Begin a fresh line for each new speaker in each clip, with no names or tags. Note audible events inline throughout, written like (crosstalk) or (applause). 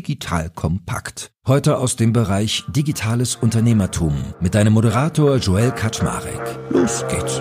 digital kompakt. Heute aus dem Bereich Digitales Unternehmertum mit deinem Moderator Joel Kaczmarek.
Los geht's!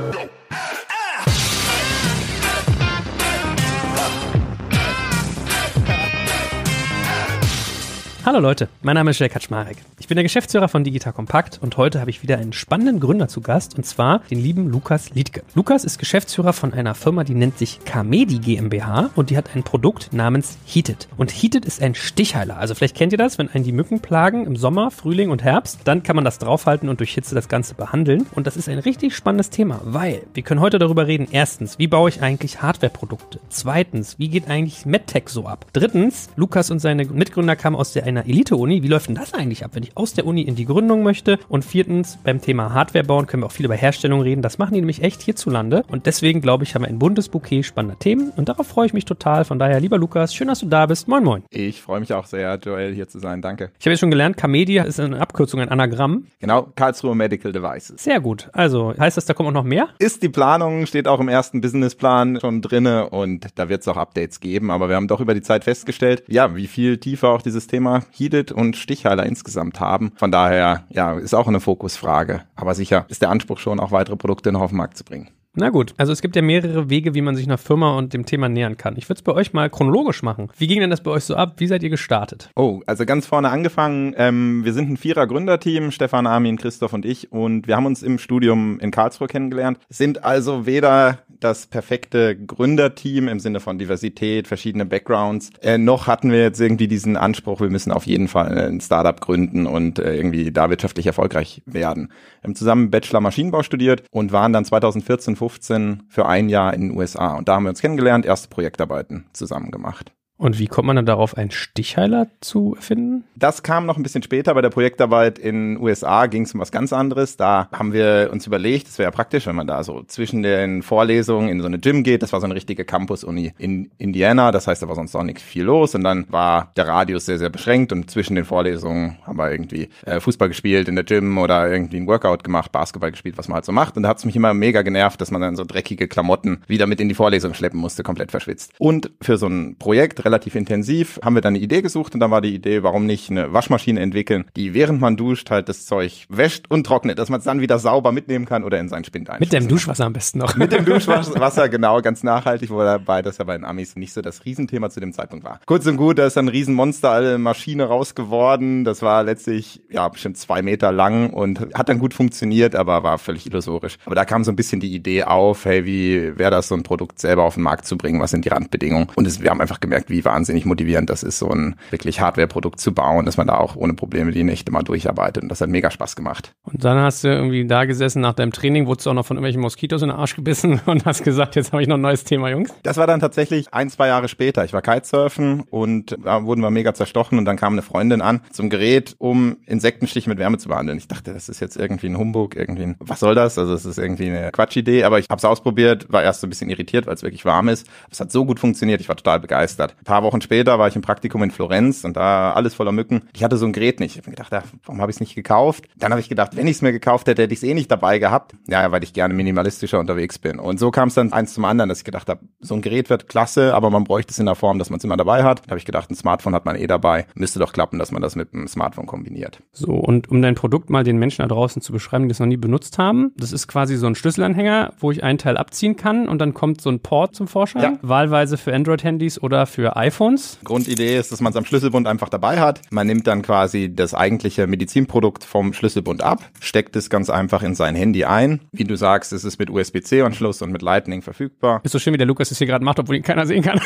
Hallo Leute, mein Name ist Jay Kaczmarek. Ich bin der Geschäftsführer von Digital Compact und heute habe ich wieder einen spannenden Gründer zu Gast und zwar den lieben Lukas Liedke. Lukas ist Geschäftsführer von einer Firma, die nennt sich Kamedi GmbH und die hat ein Produkt namens Heated. Und Heated ist ein Stichheiler. Also vielleicht kennt ihr das, wenn einen die Mücken plagen im Sommer, Frühling und Herbst, dann kann man das draufhalten und durch Hitze das Ganze behandeln. Und das ist ein richtig spannendes Thema, weil wir können heute darüber reden. Erstens, wie baue ich eigentlich Hardwareprodukte? Zweitens, wie geht eigentlich MedTech so ab? Drittens, Lukas und seine Mitgründer kamen aus der einer Elite-Uni. Wie läuft denn das eigentlich ab, wenn ich aus der Uni in die Gründung möchte? Und viertens, beim Thema Hardware bauen können wir auch viel über Herstellung reden. Das machen die nämlich echt hierzulande. Und deswegen, glaube ich, haben wir ein buntes Bouquet spannender Themen. Und darauf freue ich mich total. Von daher, lieber Lukas, schön, dass du da bist. Moin, moin. Ich freue mich auch
sehr, Joel, hier zu sein. Danke.
Ich habe jetzt schon gelernt, Kamedia ist eine Abkürzung, ein Anagramm. Genau, Karlsruhe Medical
Devices. Sehr gut. Also heißt das, da kommt auch noch mehr? Ist die Planung, steht auch im ersten Businessplan schon drinne und da wird es auch Updates geben. Aber wir haben doch über die Zeit festgestellt, ja, wie viel tiefer auch dieses Thema Heated und Stichhaler insgesamt haben. Von daher, ja, ist auch eine Fokusfrage. Aber sicher ist der Anspruch schon, auch weitere Produkte noch auf den Markt zu bringen.
Na gut, also es gibt ja mehrere Wege, wie man sich einer Firma und dem Thema nähern kann. Ich würde es bei euch mal chronologisch machen. Wie ging denn das bei euch so ab? Wie seid ihr gestartet?
Oh, also ganz vorne angefangen. Ähm, wir sind ein Vierer-Gründerteam, Stefan, Armin, Christoph und ich. Und wir haben uns im Studium in Karlsruhe kennengelernt. Sind also weder das perfekte Gründerteam im Sinne von Diversität, verschiedene Backgrounds, äh, noch hatten wir jetzt irgendwie diesen Anspruch, wir müssen auf jeden Fall ein Startup gründen und äh, irgendwie da wirtschaftlich erfolgreich werden. Wir haben zusammen Bachelor Maschinenbau studiert und waren dann 2014, vor 2015 für ein Jahr in den USA. Und da haben wir uns kennengelernt, erste Projektarbeiten zusammen gemacht.
Und wie kommt man dann darauf, einen Stichheiler zu finden?
Das kam noch ein bisschen später. Bei der Projektarbeit in den USA ging es um was ganz anderes. Da haben wir uns überlegt, es wäre ja praktisch, wenn man da so zwischen den Vorlesungen in so eine Gym geht. Das war so eine richtige Campus-Uni in Indiana. Das heißt, da war sonst auch nicht viel los. Und dann war der Radius sehr, sehr beschränkt. Und zwischen den Vorlesungen haben wir irgendwie äh, Fußball gespielt in der Gym oder irgendwie ein Workout gemacht, Basketball gespielt, was man halt so macht. Und da hat es mich immer mega genervt, dass man dann so dreckige Klamotten wieder mit in die Vorlesung schleppen musste, komplett verschwitzt. Und für so ein Projekt relativ intensiv, haben wir dann eine Idee gesucht und dann war die Idee, warum nicht eine Waschmaschine entwickeln, die während man duscht halt das Zeug wäscht und trocknet, dass man es dann wieder sauber mitnehmen kann oder in seinen Spind ein. Mit dem Duschwasser am besten noch. Mit dem (laughs) Duschwasser, genau, ganz nachhaltig, wobei das ja bei den Amis nicht so das Riesenthema zu dem Zeitpunkt war. Kurz und gut, da ist ein Riesenmonster alle Maschine raus geworden. Das war letztlich, ja, bestimmt zwei Meter lang und hat dann gut funktioniert, aber war völlig illusorisch. Aber da kam so ein bisschen die Idee auf, hey, wie wäre das, so ein Produkt selber auf den Markt zu bringen? Was sind die Randbedingungen? Und es, wir haben einfach gemerkt, wie wie wahnsinnig motivierend das ist, so ein wirklich Hardware-Produkt zu bauen, dass man da auch ohne Probleme die Nächte mal durcharbeitet. Und das hat mega Spaß gemacht.
Und dann hast du irgendwie da gesessen nach deinem Training, wurdest du auch noch von irgendwelchen Moskitos in den Arsch gebissen (laughs) und hast gesagt, jetzt habe ich noch ein neues Thema,
Jungs. Das war dann tatsächlich ein, zwei Jahre später. Ich war Kitesurfen und da wurden wir mega zerstochen und dann kam eine Freundin an zum Gerät, um Insektenstiche mit Wärme zu behandeln. Ich dachte, das ist jetzt irgendwie ein Humbug, irgendwie ein, was soll das? Also es ist irgendwie eine Quatschidee, aber ich habe es ausprobiert, war erst so ein bisschen irritiert, weil es wirklich warm ist. Es hat so gut funktioniert, ich war total begeistert paar Wochen später war ich im Praktikum in Florenz und da alles voller Mücken. Ich hatte so ein Gerät nicht. Ich habe gedacht, warum habe ich es nicht gekauft? Dann habe ich gedacht, wenn ich es mir gekauft hätte, hätte ich es eh nicht dabei gehabt. Ja, weil ich gerne minimalistischer unterwegs bin. Und so kam es dann eins zum anderen, dass ich gedacht habe, so ein Gerät wird klasse, aber man bräuchte es in der Form, dass man es immer dabei hat. Da habe ich gedacht, ein Smartphone hat man eh dabei. Müsste doch klappen, dass man das mit einem Smartphone kombiniert.
So, und um dein Produkt mal den Menschen da draußen zu beschreiben, die es noch nie benutzt haben, das ist quasi so ein Schlüsselanhänger, wo ich einen Teil abziehen kann und dann kommt so ein Port zum Vorschein, ja.
wahlweise für Android-Handys oder für iPhones. Grundidee ist, dass man es am Schlüsselbund einfach dabei hat. Man nimmt dann quasi das eigentliche Medizinprodukt vom Schlüsselbund ab, steckt es ganz einfach in sein Handy ein. Wie du sagst, es ist mit USB-C-Anschluss und mit Lightning verfügbar.
Ist so schön, wie der Lukas es hier gerade macht, obwohl ihn keiner sehen kann.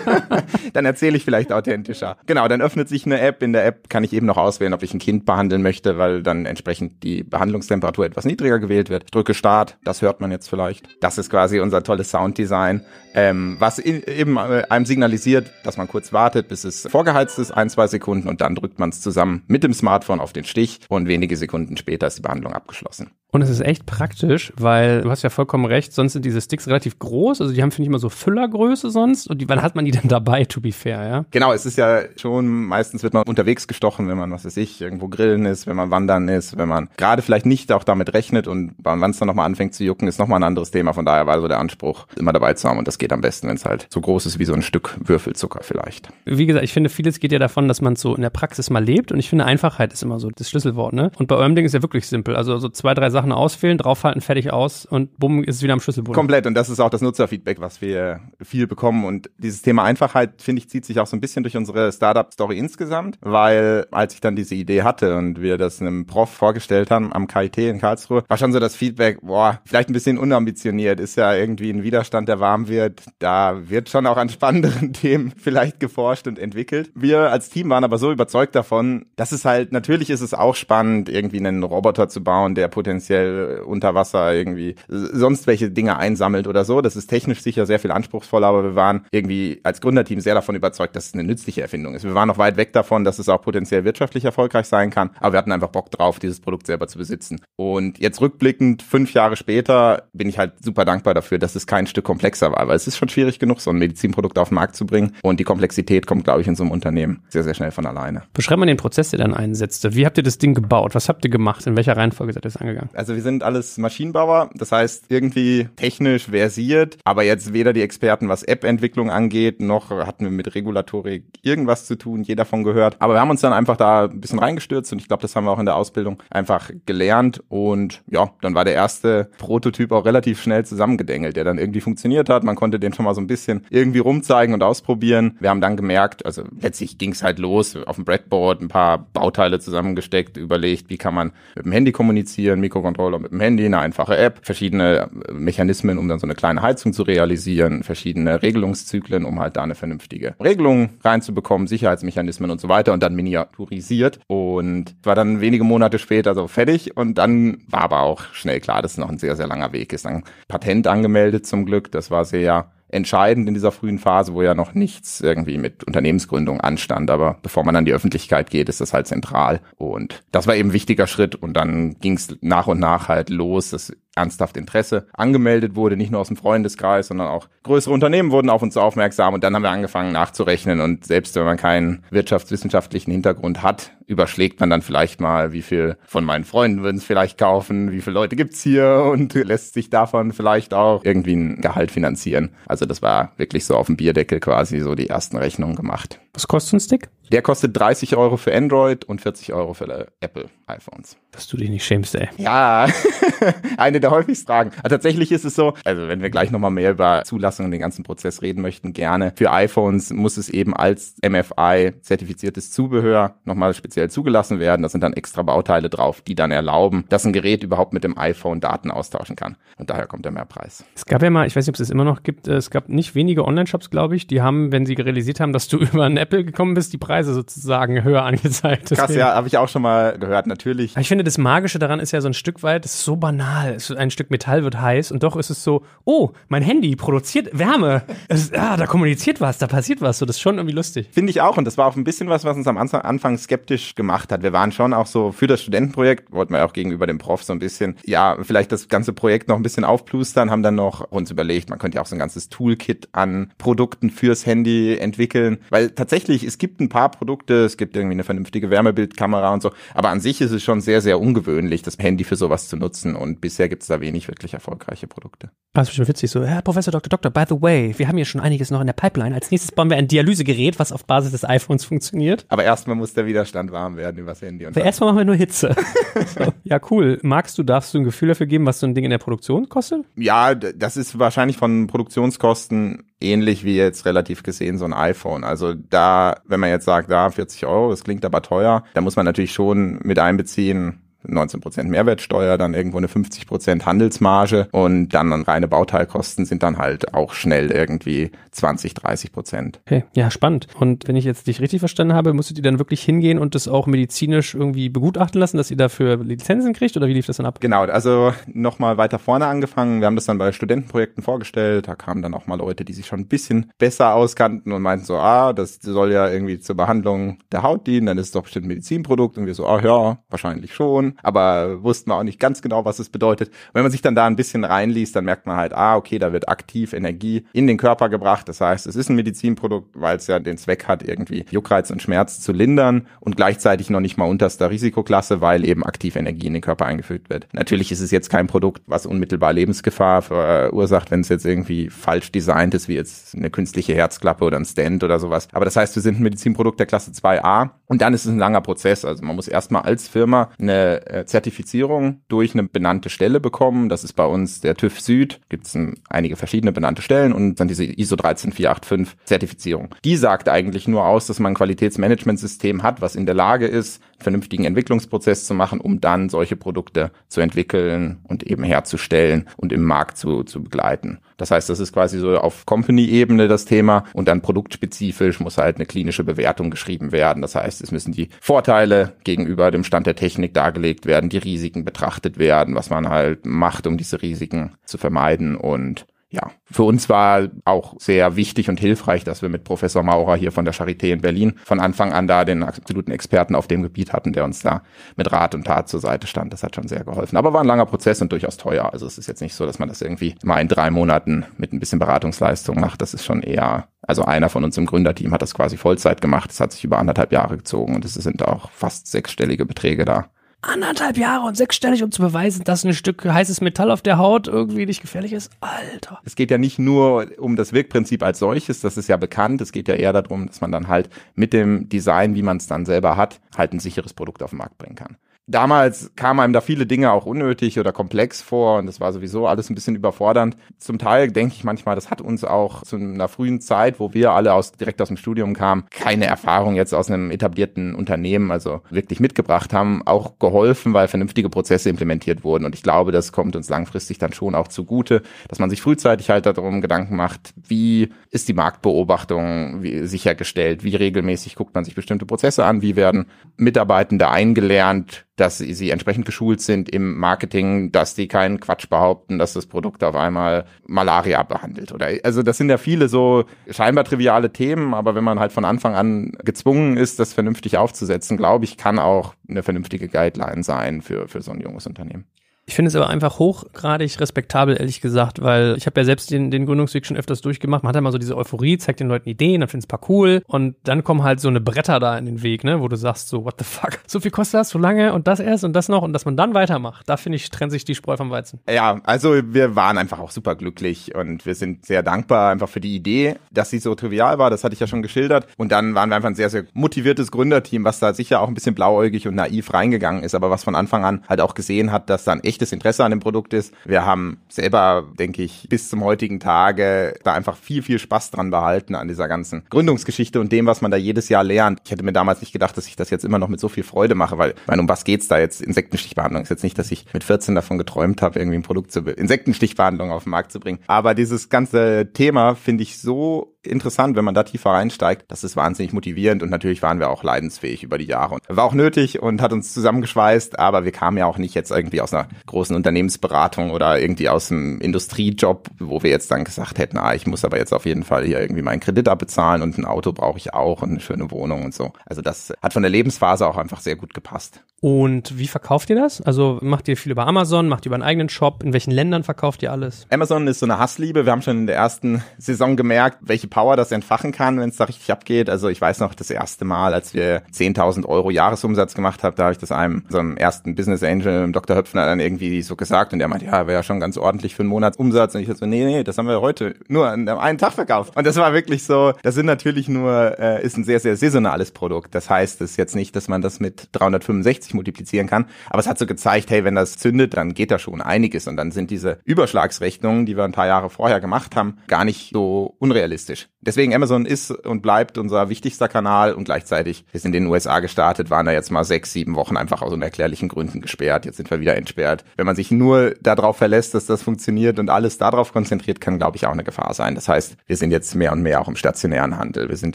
(laughs) dann erzähle ich vielleicht authentischer. Genau, dann öffnet sich eine App. In der App kann ich eben noch auswählen, ob ich ein Kind behandeln möchte, weil dann entsprechend die Behandlungstemperatur etwas niedriger gewählt wird. Drücke Start, das hört man jetzt vielleicht. Das ist quasi unser tolles Sounddesign, ähm, was in, eben äh, einem signalisiert, signalisiert, dass man kurz wartet, bis es vorgeheizt ist, ein, zwei Sekunden, und dann drückt man es zusammen mit dem Smartphone auf den Stich und wenige Sekunden später ist die Behandlung abgeschlossen.
Und es ist echt praktisch, weil du hast ja vollkommen recht, sonst sind diese Sticks relativ groß. Also die haben, finde ich, immer so Füllergröße sonst. Und die, wann hat man die denn dabei, to be fair, ja?
Genau, es ist ja schon, meistens wird man unterwegs gestochen, wenn man, was weiß ich, irgendwo grillen ist, wenn man wandern ist, wenn man gerade vielleicht nicht auch damit rechnet und wann es dann nochmal anfängt zu jucken, ist nochmal ein anderes Thema. Von daher war so der Anspruch, immer dabei zu haben. Und das geht am besten, wenn es halt so groß ist wie so ein Stück Würfelzucker vielleicht.
Wie gesagt, ich finde, vieles geht ja davon, dass man so in der Praxis mal lebt. Und ich finde, Einfachheit ist immer so das Schlüsselwort, ne? Und bei eurem Ding ist ja wirklich simpel. Also so zwei, drei Sachen Sachen auswählen, draufhalten, fertig aus und bumm, ist es wieder am Schlüsselbund.
Komplett. Und das ist auch das Nutzerfeedback, was wir viel bekommen. Und dieses Thema Einfachheit, finde ich, zieht sich auch so ein bisschen durch unsere Startup-Story insgesamt, weil als ich dann diese Idee hatte und wir das einem Prof vorgestellt haben am KIT in Karlsruhe, war schon so das Feedback, boah, vielleicht ein bisschen unambitioniert, ist ja irgendwie ein Widerstand, der warm wird. Da wird schon auch an spannenderen (laughs) Themen vielleicht geforscht und entwickelt. Wir als Team waren aber so überzeugt davon, dass es halt, natürlich ist es auch spannend, irgendwie einen Roboter zu bauen, der potenziell speziell äh, unter Wasser irgendwie äh, sonst welche Dinge einsammelt oder so. Das ist technisch sicher sehr viel anspruchsvoller, aber wir waren irgendwie als Gründerteam sehr davon überzeugt, dass es eine nützliche Erfindung ist. Wir waren noch weit weg davon, dass es auch potenziell wirtschaftlich erfolgreich sein kann, aber wir hatten einfach Bock drauf, dieses Produkt selber zu besitzen. Und jetzt rückblickend, fünf Jahre später, bin ich halt super dankbar dafür, dass es kein Stück komplexer war, weil es ist schon schwierig genug, so ein Medizinprodukt auf den Markt zu bringen. Und die Komplexität kommt, glaube ich, in so einem Unternehmen sehr, sehr schnell von alleine.
Beschreib mal den Prozess, der dann einsetzte. Wie habt ihr das Ding gebaut? Was habt ihr gemacht? In welcher Reihenfolge seid ihr es
angegangen? Also wir sind alles Maschinenbauer, das heißt irgendwie technisch versiert, aber jetzt weder die Experten, was App-Entwicklung angeht, noch hatten wir mit Regulatorik irgendwas zu tun, jeder von gehört. Aber wir haben uns dann einfach da ein bisschen reingestürzt und ich glaube, das haben wir auch in der Ausbildung einfach gelernt. Und ja, dann war der erste Prototyp auch relativ schnell zusammengedengelt, der dann irgendwie funktioniert hat. Man konnte den schon mal so ein bisschen irgendwie rumzeigen und ausprobieren. Wir haben dann gemerkt, also letztlich ging es halt los, auf dem Breadboard ein paar Bauteile zusammengesteckt, überlegt, wie kann man mit dem Handy kommunizieren, Mikro Controller mit dem Handy, eine einfache App, verschiedene äh, Mechanismen, um dann so eine kleine Heizung zu realisieren, verschiedene Regelungszyklen, um halt da eine vernünftige Regelung reinzubekommen, Sicherheitsmechanismen und so weiter und dann miniaturisiert und war dann wenige Monate später so fertig und dann war aber auch schnell klar, dass es noch ein sehr, sehr langer Weg ist. Dann Patent angemeldet zum Glück, das war sehr entscheidend in dieser frühen Phase, wo ja noch nichts irgendwie mit Unternehmensgründung anstand. Aber bevor man an die Öffentlichkeit geht, ist das halt zentral. Und das war eben ein wichtiger Schritt. Und dann ging es nach und nach halt los, dass ernsthaft Interesse angemeldet wurde, nicht nur aus dem Freundeskreis, sondern auch größere Unternehmen wurden auf uns aufmerksam und dann haben wir angefangen nachzurechnen und selbst wenn man keinen wirtschaftswissenschaftlichen Hintergrund hat, überschlägt man dann vielleicht mal, wie viel von meinen Freunden würden es vielleicht kaufen, wie viele Leute gibt es hier und (laughs) lässt sich davon vielleicht auch irgendwie ein Gehalt finanzieren. Also das war wirklich so auf dem Bierdeckel quasi so die ersten Rechnungen gemacht. Was kostet ein Stick? Der kostet 30 Euro für Android und 40 Euro für äh, Apple iPhones. Dass du dich nicht schämst, ey. Ja, (laughs) eine der häufigsten Fragen. Also tatsächlich ist es so, also wenn wir gleich nochmal mehr über Zulassung und den ganzen Prozess reden möchten, gerne. Für iPhones muss es eben als MFI-zertifiziertes Zubehör nochmal speziell zugelassen werden. Da sind dann extra Bauteile drauf, die dann erlauben, dass ein Gerät überhaupt mit dem iPhone Daten austauschen kann. Und daher kommt der Mehrpreis.
Es gab ja mal, ich weiß nicht, ob es das immer noch gibt, äh, es gab nicht wenige Online-Shops, glaube ich, die haben, wenn sie realisiert haben, dass du (laughs) über ein Apple gekommen bist, die Preise sozusagen höher angezeigt. Deswegen. Krass, ja,
habe ich auch schon mal gehört, natürlich. Aber
ich finde, das Magische daran ist ja so ein Stück weit, es ist so banal. Es, ein Stück Metall wird heiß und doch ist es so, oh, mein Handy produziert Wärme. Es, ah, da kommuniziert was, da passiert was. So, das ist schon irgendwie lustig.
Finde ich auch und das war auch ein bisschen was, was uns am Anfang skeptisch gemacht hat. Wir waren schon auch so für das Studentenprojekt, wollten wir auch gegenüber dem Prof so ein bisschen, ja, vielleicht das ganze Projekt noch ein bisschen aufplustern, haben dann noch uns überlegt, man könnte ja auch so ein ganzes Toolkit an Produkten fürs Handy entwickeln, weil tatsächlich tatsächlich, es gibt ein paar Produkte, es gibt irgendwie eine vernünftige Wärmebildkamera und so, aber an sich ist es schon sehr, sehr ungewöhnlich, das Handy für sowas zu nutzen und bisher gibt es da wenig wirklich erfolgreiche Produkte.
Das ist schon witzig so, Herr Professor Dr. Dr., by the way, wir haben hier schon einiges noch in der Pipeline. Als nächstes bauen wir ein Dialysegerät, was auf Basis des iPhones funktioniert.
Aber erstmal muss der Widerstand warm werden übers Handy. Und erstmal
machen wir nur Hitze. (laughs) so. Ja, cool. Magst du, darfst du ein Gefühl dafür geben, was so ein Ding in der Produktion
kostet? Ja, das ist wahrscheinlich von Produktionskosten ähnlich wie jetzt relativ gesehen so ein iPhone. Also da, wenn man jetzt sagt, da 40 Euro, das klingt aber teuer, da muss man natürlich schon mit einbeziehen, 19% Mehrwertsteuer, dann irgendwo eine 50% Handelsmarge und dann reine Bauteilkosten sind dann halt auch schnell irgendwie 20, 30 Prozent.
Okay, ja, spannend. Und wenn ich jetzt dich richtig verstanden habe, musstet ihr dann wirklich hingehen und das auch medizinisch irgendwie begutachten lassen, dass ihr dafür Lizenzen kriegt oder wie lief das dann ab?
Genau, also nochmal weiter vorne angefangen. Wir haben das dann bei Studentenprojekten vorgestellt. Da kamen dann auch mal Leute, die sich schon ein bisschen besser auskannten und meinten so, ah, das soll ja irgendwie zur Behandlung der Haut dienen, dann ist es doch bestimmt ein Medizinprodukt. Und wir so, ah ja, wahrscheinlich schon. Begriffen, aber wussten wir auch nicht ganz genau, was es bedeutet. wenn man sich dann da ein bisschen reinliest, dann merkt man halt, ah, okay, da wird aktiv Energie in den Körper gebracht. Das heißt, es ist ein Medizinprodukt, weil es ja den Zweck hat, irgendwie Juckreiz und Schmerz zu lindern und gleichzeitig noch nicht mal unterster Risikoklasse, weil eben aktiv Energie in den Körper eingefügt wird. Natürlich ist es jetzt kein Produkt, was unmittelbar Lebensgefahr verursacht, wenn es jetzt irgendwie falsch designt ist, wie jetzt eine künstliche Herzklappe oder ein Stand oder sowas. Aber das heißt, wir sind ein Medizinprodukt der Klasse 2a und dann ist es ein langer Prozess. Also man muss erstmal als Firma eine äh, Zertifizierung durch eine benannte Stelle bekommen. Das ist bei uns der TÜV Süd. Gibt es ähm, einige verschiedene benannte Stellen und dann diese ISO 13485 Zertifizierung. Die sagt eigentlich nur aus, dass man ein Qualitätsmanagementsystem hat, was in der Lage ist, vernünftigen Entwicklungsprozess zu machen, um dann solche Produkte zu entwickeln und eben herzustellen und im Markt zu, zu begleiten. Das heißt, das ist quasi so auf Company-Ebene das Thema und dann produktspezifisch muss halt eine klinische Bewertung geschrieben werden. Das heißt, es müssen die Vorteile gegenüber dem Stand der Technik dargelegt werden, die Risiken betrachtet werden, was man halt macht, um diese Risiken zu vermeiden und ja, für uns war auch sehr wichtig und hilfreich, dass wir mit Professor Maurer hier von der Charité in Berlin von Anfang an da den absoluten Experten auf dem Gebiet hatten, der uns da mit Rat und Tat zur Seite stand. Das hat schon sehr geholfen. Aber war ein langer Prozess und durchaus teuer. Also es ist jetzt nicht so, dass man das irgendwie mal in drei Monaten mit ein bisschen Beratungsleistung macht. Das ist schon eher, also einer von uns im Gründerteam hat das quasi Vollzeit gemacht. Das hat sich über anderthalb Jahre gezogen und es sind auch fast sechsstellige Beträge da
anderthalb Jahre und sechsstellig, um zu beweisen, dass ein Stück heißes Metall auf der Haut irgendwie nicht gefährlich ist. Alter.
Es geht ja nicht nur um das Wirkprinzip als solches, das ist ja bekannt. Es geht ja eher darum, dass man dann halt mit dem Design, wie man es dann selber hat, halt ein sicheres Produkt auf den Markt bringen kann damals kam einem da viele Dinge auch unnötig oder komplex vor und das war sowieso alles ein bisschen überfordernd. Zum Teil denke ich manchmal, das hat uns auch zu einer frühen Zeit, wo wir alle aus, direkt aus dem Studium kamen, keine Erfahrung jetzt aus einem etablierten Unternehmen, also wirklich mitgebracht haben, auch geholfen, weil vernünftige Prozesse implementiert wurden. Und ich glaube, das kommt uns langfristig dann schon auch zugute, dass man sich frühzeitig halt darum Gedanken macht, wie ist die Marktbeobachtung sichergestellt, wie regelmäßig guckt man sich bestimmte Prozesse an, wie werden Mitarbeitende eingelernt, dass sie, sie entsprechend geschult sind im Marketing, dass die keinen Quatsch behaupten, dass das Produkt auf einmal Malaria behandelt oder also das sind ja viele so scheinbar triviale Themen, aber wenn man halt von Anfang an gezwungen ist, das vernünftig aufzusetzen, glaube ich, kann auch eine vernünftige Guideline sein für für so ein junges Unternehmen.
Ich finde es aber einfach hochgradig respektabel, ehrlich gesagt, weil ich habe ja selbst den, den Gründungsweg schon öfters durchgemacht. Man hat ja mal so diese Euphorie, zeigt den Leuten Ideen, dann findet es paar cool und dann kommen halt so eine Bretter da in den Weg, ne, wo du sagst so, what the fuck, so viel kostet das, so lange und das erst und das noch und dass man dann weitermacht. Da finde ich, trennt sich die Spreu vom Weizen.
Ja, also wir waren einfach auch super glücklich und wir sind sehr dankbar einfach für die Idee, dass sie so trivial war, das hatte ich ja schon geschildert und dann waren wir einfach ein sehr, sehr motiviertes Gründerteam, was da sicher auch ein bisschen blauäugig und naiv reingegangen ist, aber was von Anfang an halt auch gesehen hat, dass dann echt echtes Interesse an dem Produkt ist. Wir haben selber, denke ich, bis zum heutigen Tage da einfach viel, viel Spaß dran behalten an dieser ganzen Gründungsgeschichte und dem, was man da jedes Jahr lernt. Ich hätte mir damals nicht gedacht, dass ich das jetzt immer noch mit so viel Freude mache, weil, meine, um was geht's da jetzt? Insektenstichbehandlung ist jetzt nicht, dass ich mit 14 davon geträumt habe, irgendwie ein Produkt zur Insektenstichbehandlung auf den Markt zu bringen. Aber dieses ganze Thema finde ich so interessant, wenn man da tiefer reinsteigt. Das ist wahnsinnig motivierend und natürlich waren wir auch leidensfähig über die Jahre. Und war auch nötig und hat uns zusammengeschweißt, aber wir kamen ja auch nicht jetzt irgendwie aus einer großen Unternehmensberatung oder irgendwie aus einem Industriejob, wo wir jetzt dann gesagt hätten, ah, ich muss aber jetzt auf jeden Fall hier irgendwie meinen Kredit abbezahlen und ein Auto brauche ich auch und eine schöne Wohnung und so. Also das hat von der Lebensphase auch einfach sehr gut gepasst.
Und wie verkauft ihr das? Also macht ihr viel über Amazon, macht ihr über einen eigenen Shop? In welchen Ländern verkauft ihr alles?
Amazon ist so eine Hassliebe. Wir haben schon in der ersten Saison gemerkt, welche Power das entfachen kann, wenn es da richtig abgeht. Also ich weiß noch, das erste Mal, als wir 10.000 Euro Jahresumsatz gemacht haben, da habe ich das einem, so einem ersten Business Angel, Dr. Höpfner, dann irgendwie so gesagt. Und der meinte, ja, wäre ja schon ganz ordentlich für einen Monatsumsatz. Und ich so, nee, nee, das haben wir heute nur an einem Tag verkauft. Und das war wirklich so, das sind natürlich nur, äh, ist ein sehr, sehr saisonales Produkt. Das heißt, es ist jetzt nicht, dass man das mit 365 sich multiplizieren kann. Aber es hat so gezeigt, hey, wenn das zündet, dann geht da schon einiges. Und dann sind diese Überschlagsrechnungen, die wir ein paar Jahre vorher gemacht haben, gar nicht so unrealistisch. Deswegen Amazon ist und bleibt unser wichtigster Kanal und gleichzeitig ist in den USA gestartet, waren da jetzt mal sechs, sieben Wochen einfach aus unerklärlichen Gründen gesperrt. Jetzt sind wir wieder entsperrt. Wenn man sich nur darauf verlässt, dass das funktioniert und alles darauf konzentriert, kann, glaube ich, auch eine Gefahr sein. Das heißt, wir sind jetzt mehr und mehr auch im stationären Handel. Wir sind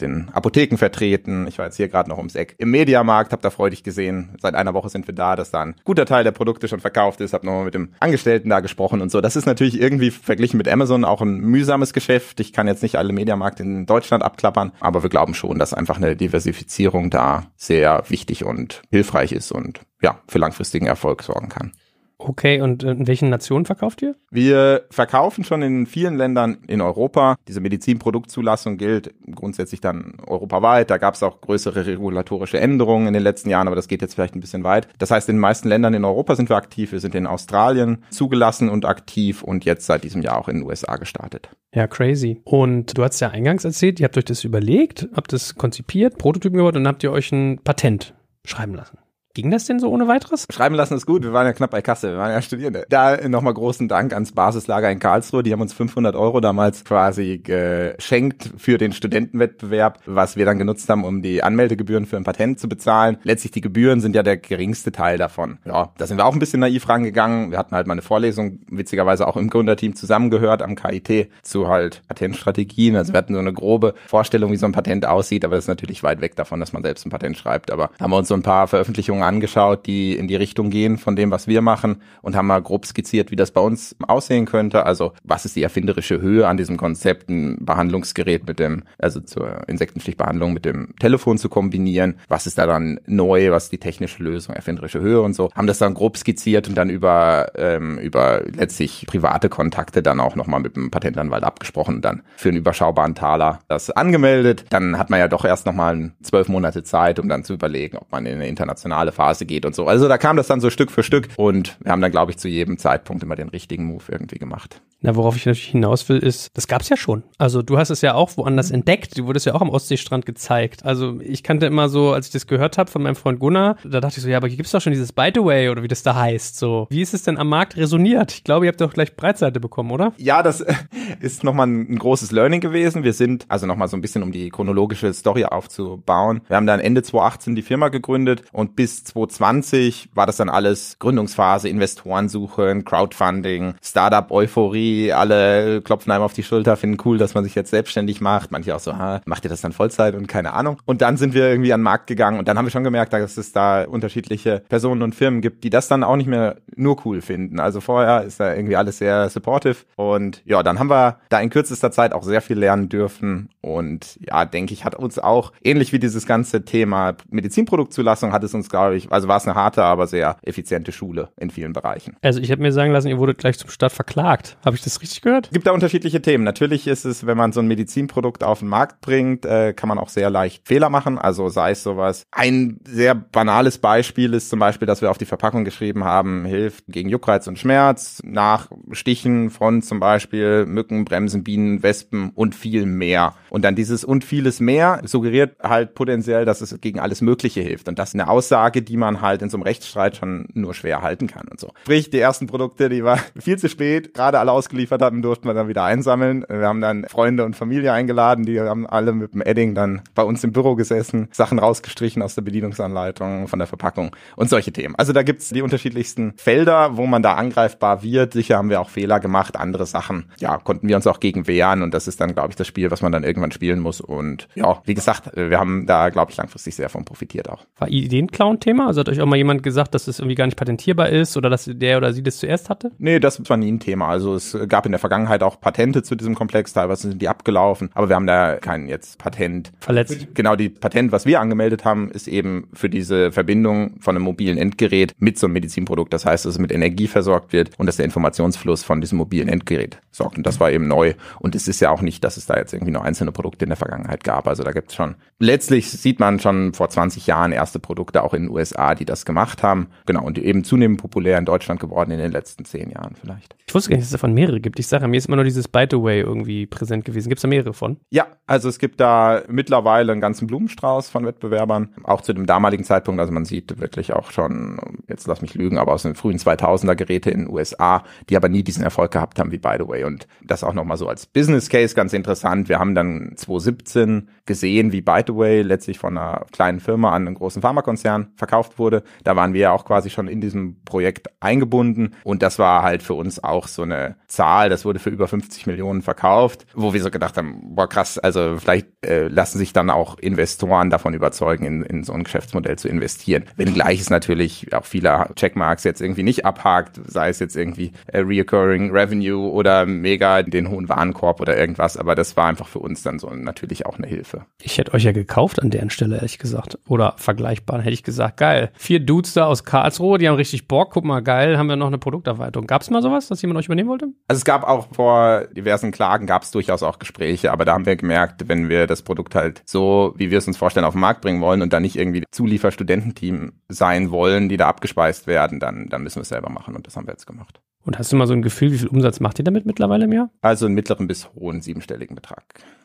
in Apotheken vertreten. Ich war jetzt hier gerade noch ums Eck. Im Mediamarkt, habe da freudig gesehen, seit einem einer Woche sind wir da, dass da ein guter Teil der Produkte schon verkauft ist, habe nochmal mit dem Angestellten da gesprochen und so. Das ist natürlich irgendwie verglichen mit Amazon auch ein mühsames Geschäft. Ich kann jetzt nicht alle Mediamarkt in Deutschland abklappern, aber wir glauben schon, dass einfach eine Diversifizierung da sehr wichtig und hilfreich ist und ja, für langfristigen Erfolg sorgen kann.
Okay, und äh, in welchen Nationen verkauft ihr?
Wir verkaufen schon in vielen Ländern in Europa. Diese Medizinproduktzulassung gilt grundsätzlich dann europaweit. Da gab es auch größere regulatorische Änderungen in den letzten Jahren, aber das geht jetzt vielleicht ein bisschen weit. Das heißt, in den meisten Ländern in Europa sind wir aktiv. Wir sind in Australien zugelassen und aktiv und jetzt seit diesem Jahr auch in den USA gestartet.
Ja, crazy. Und du hast ja eingangs erzählt, ihr habt euch das überlegt, habt das konzipiert, Prototypen gebaut und habt ihr euch ein Patent schreiben lassen.
Ging das denn so ohne weiteres? Schreiben lassen ist gut. Wir waren ja knapp bei Kasse. Wir waren ja Studierende. Da nochmal großen Dank ans Basislager in Karlsruhe. Die haben uns 500 Euro damals quasi geschenkt für den Studentenwettbewerb, was wir dann genutzt haben, um die Anmeldegebühren für ein Patent zu bezahlen. Letztlich die Gebühren sind ja der geringste Teil davon. Ja, da sind wir auch ein bisschen naiv rangegangen. Wir hatten halt mal eine Vorlesung, witzigerweise auch im Gründerteam zusammengehört am KIT zu halt Patentstrategien. Also wir hatten so eine grobe Vorstellung, wie so ein Patent aussieht, aber das ist natürlich weit weg davon, dass man selbst ein Patent schreibt. Aber haben wir uns so ein paar Veröffentlichungen angeschaut, die in die Richtung gehen von dem, was wir machen und haben mal grob skizziert, wie das bei uns aussehen könnte. Also was ist die erfinderische Höhe an diesem Konzept, ein Behandlungsgerät mit dem, also zur Insektenstichbehandlung mit dem Telefon zu kombinieren. Was ist da dann neu, was ist die technische Lösung, erfinderische Höhe und so. Haben das dann grob skizziert und dann über, ähm, über letztlich private Kontakte dann auch nochmal mit dem Patentanwalt abgesprochen und dann für einen überschaubaren Taler das angemeldet. Dann hat man ja doch erst nochmal zwölf Monate Zeit, um dann zu überlegen, ob man in eine internationale Phase geht und so. Also da kam das dann so Stück für Stück und wir haben dann, glaube ich, zu jedem Zeitpunkt immer den richtigen Move irgendwie gemacht. Na, worauf
ich natürlich hinaus will, ist, das gab es ja schon. Also du hast es ja auch woanders entdeckt. Du wurdest ja auch am Ostseestrand gezeigt. Also ich kannte immer so, als ich das gehört habe von meinem Freund Gunnar, da dachte ich so, ja, aber hier gibt es doch schon dieses By the Way oder wie das da heißt. So, wie ist es denn am Markt resoniert? Ich glaube, ihr habt doch gleich Breitseite bekommen, oder?
Ja, das (laughs) ist nochmal ein großes Learning gewesen. Wir sind, also nochmal so ein bisschen, um die chronologische Story aufzubauen. Wir haben dann Ende 2018 die Firma gegründet und bis 2020 war das dann alles Gründungsphase, Investoren suchen, Crowdfunding, Startup-Euphorie, alle klopfen einem auf die Schulter, finden cool, dass man sich jetzt selbstständig macht. Manche auch so, ah, macht ihr das dann Vollzeit und keine Ahnung. Und dann sind wir irgendwie an den Markt gegangen und dann haben wir schon gemerkt, dass es da unterschiedliche Personen und Firmen gibt, die das dann auch nicht mehr nur cool finden. Also vorher ist da irgendwie alles sehr supportive und ja, dann haben wir da in kürzester Zeit auch sehr viel lernen dürfen und ja, denke ich, hat uns auch, ähnlich wie dieses ganze Thema Medizinproduktzulassung, hat es uns, glaube ich, also war es eine harte, aber sehr effiziente Schule in vielen Bereichen. Also ich habe mir sagen lassen, ihr wurdet gleich zum Start verklagt. Habe ich das richtig gehört? Es gibt da unterschiedliche Themen. Natürlich ist es, wenn man so ein Medizinprodukt auf den Markt bringt, äh, kann man auch sehr leicht Fehler machen. Also sei es sowas. Ein sehr banales Beispiel ist zum Beispiel, dass wir auf die Verpackung geschrieben haben, hilft gegen Juckreiz und Schmerz, nach Stichen von zum Beispiel Mücken, Bremsen, Bienen, Wespen und viel mehr. Und dann dieses und vieles mehr suggeriert halt potenziell, dass es gegen alles Mögliche hilft. Und das ist eine Aussage, die man halt in so einem Rechtsstreit schon nur schwer halten kann und so. Sprich, die ersten Produkte, die wir (laughs) viel zu spät gerade alle ausgeliefert hatten, durften wir dann wieder einsammeln. Wir haben dann Freunde und Familie eingeladen, die haben alle mit dem Edding dann bei uns im Büro gesessen, Sachen rausgestrichen aus der Bedienungsanleitung, von der Verpackung und solche Themen. Also da gibt's die unterschiedlichsten Felder, wo man da angreifbar wird. Sicher haben wir auch Fehler gemacht, andere Sachen, ja, konnten wir uns auch gegen wehren und das ist dann, glaube ich, das Spiel, was man dann irgendwann man spielen muss. Und ja, wie gesagt, äh, wir haben da, glaube ich, langfristig sehr von profitiert auch.
War Ideenclown-Thema? Also hat euch auch mal jemand gesagt, dass es das irgendwie gar nicht patentierbar ist oder dass der
oder sie das zuerst hatte? Nee, das war nie ein Thema. Also es gab in der Vergangenheit auch Patente zu diesem Komplex, teilweise sind die abgelaufen, aber wir haben da kein jetzt Patent. Verletzt. Genau, die Patent, was wir angemeldet haben, ist eben für diese Verbindung von einem mobilen Endgerät mit so einem Medizinprodukt. Das heißt, dass es mit Energie versorgt wird und dass der Informationsfluss von diesem mobilen Endgerät sorgt. Und das war eben neu. Und es ist ja auch nicht, dass es da jetzt irgendwie nur einzelne Produkte in der Vergangenheit gab. Also da gibt es schon, letztlich sieht man schon vor 20 Jahren erste Produkte auch in den USA, die das gemacht haben. Genau, und eben zunehmend populär in Deutschland geworden in den letzten zehn Jahren vielleicht.
Ich wusste gar nicht, dass es davon mehrere gibt. Ich sage, mir ist immer nur dieses By the Way irgendwie präsent gewesen. Gibt es da mehrere
von? Ja, also es gibt da mittlerweile einen ganzen Blumenstrauß von Wettbewerbern, auch zu dem damaligen Zeitpunkt. Also man sieht wirklich auch schon, jetzt lass mich lügen, aber aus den frühen 2000er Geräte in den USA, die aber nie diesen Erfolg gehabt haben wie By the Way. Und das auch nochmal so als Business Case ganz interessant. Wir haben dann 2017 gesehen, wie By the Way letztlich von einer kleinen Firma an einen großen Pharmakonzern verkauft wurde. Da waren wir ja auch quasi schon in diesem Projekt eingebunden und das war halt für uns auch so eine Zahl, das wurde für über 50 Millionen verkauft, wo wir so gedacht haben, boah krass, also vielleicht äh, lassen sich dann auch Investoren davon überzeugen, in, in so ein Geschäftsmodell zu investieren. Wenngleich es natürlich auch viele Checkmarks jetzt irgendwie nicht abhakt, sei es jetzt irgendwie äh, Reoccurring Revenue oder mega den hohen Warenkorb oder irgendwas, aber das war einfach für uns dann so natürlich auch eine Hilfe.
Ich hätte euch ja gekauft an deren Stelle, ehrlich gesagt. Oder vergleichbar, hätte ich gesagt, geil. Vier Dudes da aus Karlsruhe, die haben richtig Bock. Guck mal, geil, haben wir noch eine Produkterweiterung. Gab es mal sowas, dass jemand euch übernehmen wollte?
Also es gab auch vor diversen Klagen, gab es durchaus auch Gespräche, aber da haben wir gemerkt, wenn wir das Produkt halt so, wie wir es uns vorstellen, auf den Markt bringen wollen und dann nicht irgendwie Zulieferstudententeam sein wollen, die da abgespeist werden, dann, dann müssen wir es selber machen und das haben wir jetzt gemacht. Und hast du mal so ein Gefühl, wie viel Umsatz macht ihr damit
mittlerweile im Jahr?
Also einen mittleren bis hohen siebenstelligen Betrag.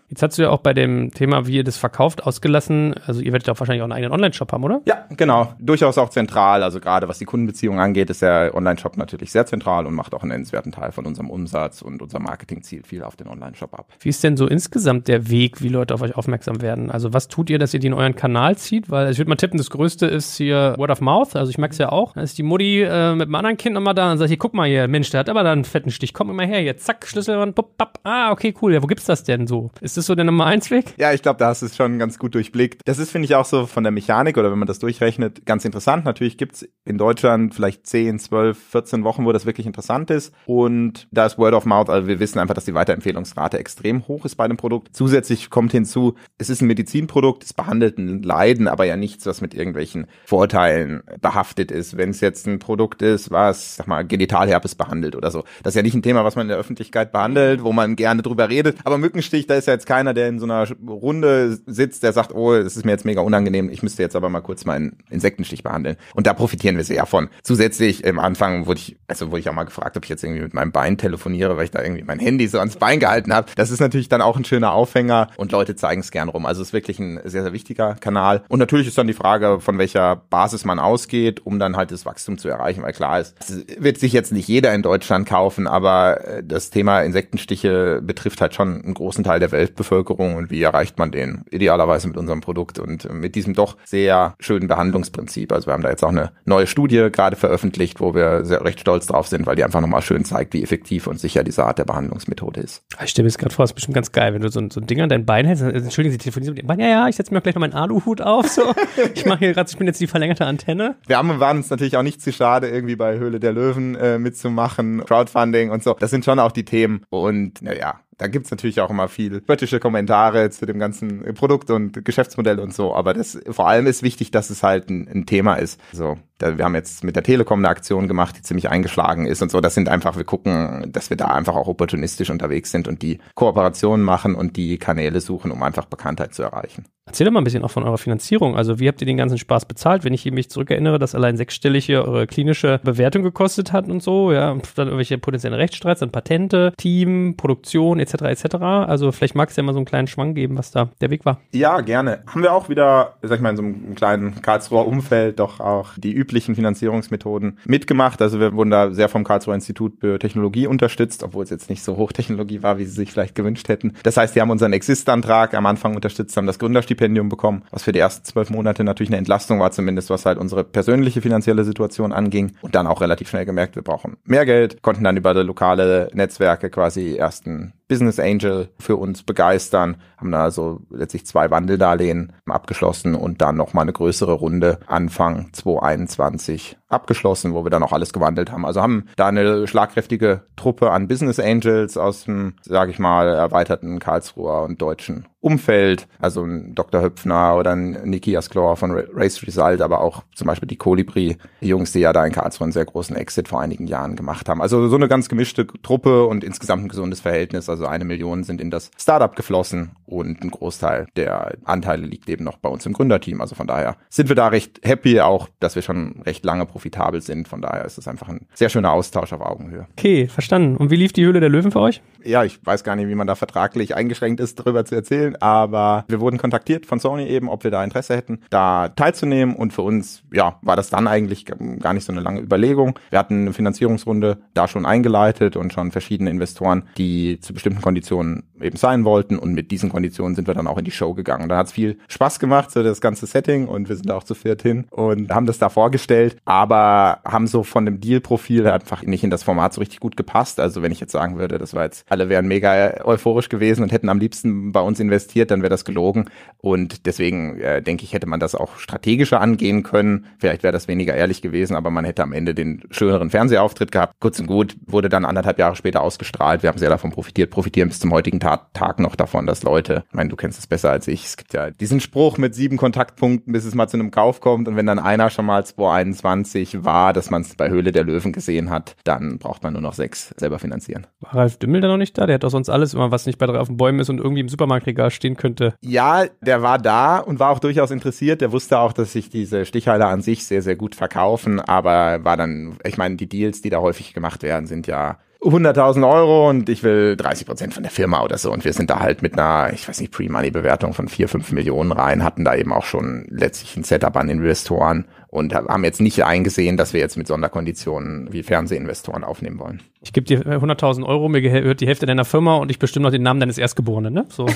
Jetzt hast du ja auch bei dem Thema, wie ihr das verkauft, ausgelassen. Also ihr werdet auch wahrscheinlich auch einen eigenen Online-Shop haben, oder?
Ja, genau. Durchaus auch zentral. Also gerade was die Kundenbeziehung angeht, ist der Online-Shop natürlich sehr zentral und macht auch einen nennenswerten Teil von unserem Umsatz und unser Marketing zielt viel auf den Online-Shop ab.
Wie ist denn so insgesamt der Weg, wie Leute auf euch aufmerksam werden? Also was tut ihr, dass ihr die in euren Kanal zieht? Weil also ich würde mal tippen, das Größte ist hier Word of Mouth. Also ich merke es ja auch. Da ist die Mutti äh, mit einem anderen Kind nochmal da und sagt, hier, guck mal hier, Mensch, der hat aber da einen fetten Stich. Komm immer her jetzt Zack, Schlüsselwand, bupp, bapp. Ah, okay, cool. Ja, wo gibt's das denn so? Ist
das so der Nummer 1 Weg? Ja, ich glaube, da hast du es schon ganz gut durchblickt. Das ist, finde ich, auch so von der Mechanik oder wenn man das durchrechnet, ganz interessant. Natürlich gibt es in Deutschland vielleicht 10, 12, 14 Wochen, wo das wirklich interessant ist. Und da ist Word of Mouth, also wir wissen einfach, dass die Weiterempfehlungsrate extrem hoch ist bei dem Produkt. Zusätzlich kommt hinzu, es ist ein Medizinprodukt, es behandelt ein Leiden, aber ja nichts, was mit irgendwelchen Vorteilen behaftet ist. Wenn es jetzt ein Produkt ist, was, sag mal, genital Genitalherpes behandelt oder so. Das ist ja nicht ein Thema, was man in der Öffentlichkeit behandelt, wo man gerne drüber redet. Aber Mückenstich, da ist ja jetzt keiner, der in so einer Runde sitzt, der sagt, oh, es ist mir jetzt mega unangenehm, ich müsste jetzt aber mal kurz meinen Insektenstich behandeln. Und da profitieren wir sehr von. Zusätzlich im Anfang wurde ich, also wurde ich auch mal gefragt, ob ich jetzt irgendwie mit meinem Bein telefoniere, weil ich da irgendwie mein Handy so ans Bein gehalten habe. Das ist natürlich dann auch ein schöner Aufhänger und Leute zeigen es gern rum. Also es ist wirklich ein sehr, sehr wichtiger Kanal. Und natürlich ist dann die Frage, von welcher Basis man ausgeht, um dann halt das Wachstum zu erreichen, weil klar ist, es wird sich jetzt nicht jeder in Deutschland kaufen, aber äh, das Thema Insektenstiche betrifft halt schon einen großen Teil der Weltbevölkerung und wie erreicht man den? Idealerweise mit unserem Produkt und äh, mit diesem doch sehr schönen Behandlungsprinzip. Also wir haben da jetzt auch eine neue Studie gerade veröffentlicht, wo wir sehr recht stolz drauf sind, weil die einfach nochmal schön zeigt, wie effektiv und sicher diese Art der Behandlungsmethode ist.
Ah, ich stelle mir jetzt gerade vor, das ist bestimmt ganz geil, wenn du so ein, so ein Ding an dein Bein hältst, äh, entschuldigen Sie, telefonieren mit dem ja, ja, ich setze mir gleich noch meinen Aluhut auf, so. (laughs) ich mache hier gerade, ich bin jetzt die verlängerte Antenne.
Wir haben, waren uns natürlich auch nicht zu schade, irgendwie bei Höhle der Löwen äh, mitzumachen machen, Crowdfunding und so. Das sind schon auch die Themen. Und naja, da gibt es natürlich auch immer viel spöttische Kommentare zu dem ganzen Produkt und Geschäftsmodell und so. Aber das vor allem ist wichtig, dass es halt ein, ein Thema ist. So, also, wir haben jetzt mit der Telekom eine Aktion gemacht, die ziemlich eingeschlagen ist und so. Das sind einfach, wir gucken, dass wir da einfach auch opportunistisch unterwegs sind und die Kooperationen machen und die Kanäle suchen, um einfach Bekanntheit zu erreichen.
Erzähl doch mal ein bisschen auch von eurer Finanzierung. Also wie habt ihr den ganzen Spaß bezahlt? Wenn ich mich zurückerinnere, dass allein sechsstellig hier eure klinische Bewertung gekostet hat und so, ja, und dann irgendwelche potenziellen Rechtsstreits, dann Patente, Team, Produktion etc etc. etc. Also vielleicht magst du ja mal so einen kleinen Schwang geben, was da der Weg war.
Ja, gerne. Haben wir auch wieder, sag ich mal, in so einem kleinen Karlsruher Umfeld doch auch die üblichen Finanzierungsmethoden mitgemacht. Also wir wurden da sehr vom Karlsruher Institut für Technologie unterstützt, obwohl es jetzt nicht so Hochtechnologie war, wie sie sich vielleicht gewünscht hätten. Das heißt, die haben unseren Exist-Antrag am Anfang unterstützt, haben das Gründerstipendium bekommen, was für die ersten zwölf Monate natürlich eine Entlastung war, zumindest was halt unsere persönliche finanzielle Situation anging und dann auch relativ schnell gemerkt, wir brauchen mehr Geld, konnten dann über lokale Netzwerke quasi ersten Business Angel für uns begeistern, haben da also letztlich zwei Wandeldarlehen abgeschlossen und dann nochmal eine größere Runde Anfang 2021 abgeschlossen, wo wir dann auch alles gewandelt haben. Also haben da eine schlagkräftige Truppe an Business Angels aus dem, sage ich mal, erweiterten Karlsruher und deutschen Umfeld, also ein Dr. Höpfner oder ein Niki Asklor von Race Result, aber auch zum Beispiel die Colibri-Jungs, die ja da in Karlsruhe einen sehr großen Exit vor einigen Jahren gemacht haben. Also so eine ganz gemischte Truppe und insgesamt ein gesundes Verhältnis. Also also eine Million sind in das Startup geflossen und ein Großteil der Anteile liegt eben noch bei uns im Gründerteam. Also von daher sind wir da recht happy, auch dass wir schon recht lange profitabel sind. Von daher ist es einfach ein sehr schöner Austausch auf Augenhöhe.
Okay, verstanden. Und wie lief die Höhle der Löwen für euch?
Ja, ich weiß gar nicht, wie man da vertraglich eingeschränkt ist, darüber zu erzählen, aber wir wurden kontaktiert von Sony eben, ob wir da Interesse hätten, da teilzunehmen. Und für uns, ja, war das dann eigentlich gar nicht so eine lange Überlegung. Wir hatten eine Finanzierungsrunde da schon eingeleitet und schon verschiedene Investoren, die zu bestimmten bestimmten Konditionen eben sein wollten und mit diesen Konditionen sind wir dann auch in die Show gegangen. da hat es viel Spaß gemacht, so das ganze Setting und wir sind da auch zu viert hin und haben das da vorgestellt, aber haben so von dem Deal-Profil einfach nicht in das Format so richtig gut gepasst. Also wenn ich jetzt sagen würde, das war jetzt, alle wären mega euphorisch gewesen und hätten am liebsten bei uns investiert, dann wäre das gelogen und deswegen äh, denke ich, hätte man das auch strategischer angehen können. Vielleicht wäre das weniger ehrlich gewesen, aber man hätte am Ende den schöneren Fernsehauftritt gehabt. Kurz und gut, wurde dann anderthalb Jahre später ausgestrahlt. Wir haben sehr davon profitiert profitieren bis zum heutigen Tag, Tag noch davon, dass Leute, ich meine, du kennst es besser als ich, es gibt ja diesen Spruch mit sieben Kontaktpunkten, bis es mal zu einem Kauf kommt und wenn dann einer schon mal 21 war, dass man es bei Höhle der Löwen gesehen hat, dann braucht man nur noch sechs selber finanzieren.
War Ralf Dümmel da noch nicht da? Der hat doch sonst alles immer, was nicht bei drei auf den Bäumen ist und irgendwie im Supermarktregal stehen könnte.
Ja, der war da und war auch durchaus interessiert. Der wusste auch, dass sich diese Stichhalter an sich sehr, sehr gut verkaufen, aber war dann, ich meine, die Deals, die da häufig gemacht werden, sind ja 100.000 Euro und ich will 30 Prozent von der Firma oder so. Und wir sind da halt mit einer, ich weiß nicht, Pre-Money-Bewertung von 4, 5 Millionen rein, hatten da eben auch schon letztlich ein Setup an Investoren und haben jetzt nicht eingesehen, dass wir jetzt mit Sonderkonditionen wie Fernsehinvestoren aufnehmen wollen.
Ich gebe dir 100.000 Euro, mir gehört die Hälfte deiner Firma und ich bestimme noch den Namen deines Erstgeborenen, ne? So. (laughs)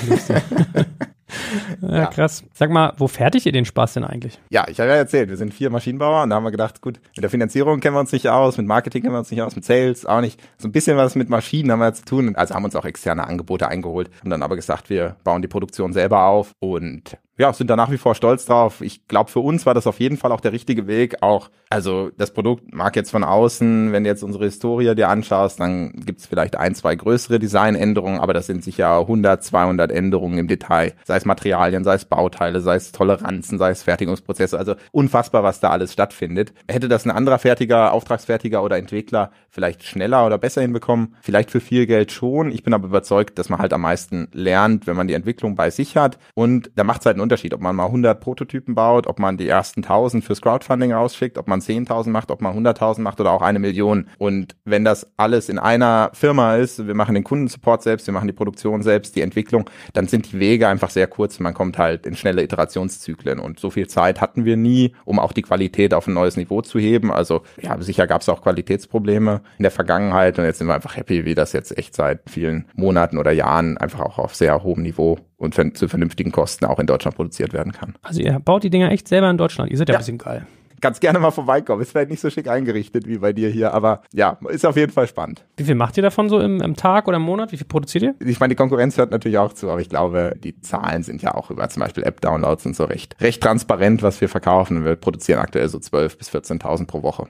ja, ja, krass. Sag mal, wo fertig ihr den Spaß denn eigentlich?
Ja, ich habe ja erzählt, wir sind vier Maschinenbauer und da haben wir gedacht, gut, mit der Finanzierung kennen wir uns nicht aus, mit Marketing kennen wir uns nicht aus, mit Sales auch nicht. So ein bisschen was mit Maschinen haben wir zu tun. Also haben uns auch externe Angebote eingeholt und dann aber gesagt, wir bauen die Produktion selber auf und ja, sind da nach wie vor stolz drauf. Ich glaube, für uns war das auf jeden Fall auch der richtige Weg. Auch, also das Produkt mag jetzt von außen, wenn du jetzt unsere Historie dir anschaust, dann gibt's vielleicht ein, zwei größere Designänderungen, aber das sind sicher 100, 200 Änderungen im Detail. Sei es Materialien, sei es Bauteile, sei es Toleranzen, sei es Fertigungsprozesse. Also unfassbar, was da alles stattfindet. Hätte das ein anderer Fertiger, Auftragsfertiger oder Entwickler vielleicht schneller oder besser hinbekommen? Vielleicht für viel Geld schon. Ich bin aber überzeugt, dass man halt am meisten lernt, wenn man die Entwicklung bei sich hat. Und da macht's halt einen Unterschied, ob man mal 100 Prototypen baut, ob man die ersten 1000 fürs Crowdfunding rausschickt, ob man 10.000 macht, ob man 100.000 macht oder auch eine Million. Und wenn das alles in einer Firma ist, wir machen den Kundensupport selbst, wir machen die Produktion selbst, die Entwicklung, dann sind die Wege einfach sehr kurz. Man kommt halt in schnelle Iterationszyklen und so viel Zeit hatten wir nie, um auch die Qualität auf ein neues Niveau zu heben. Also ja, sicher gab es auch Qualitätsprobleme in der Vergangenheit und jetzt sind wir einfach happy, wie das jetzt echt seit vielen Monaten oder Jahren einfach auch auf sehr hohem Niveau und zu vernünftigen Kosten auch in Deutschland produziert werden kann. Also ihr baut die Dinger echt selber in Deutschland. Ihr seid ja, ja. ein bisschen geil. Ganz gerne mal vorbeikommen. Ist vielleicht nicht so schick eingerichtet wie bei dir hier, aber ja, ist auf jeden Fall spannend. Wie viel macht ihr davon so im, im Tag oder im Monat? Wie viel produziert ihr? Ich meine, die Konkurrenz hört natürlich auch zu, aber ich glaube, die Zahlen sind ja auch über zum Beispiel App-Downloads und so recht, recht transparent, was wir verkaufen. Wir produzieren aktuell so 12.000 bis 14.000 pro Woche.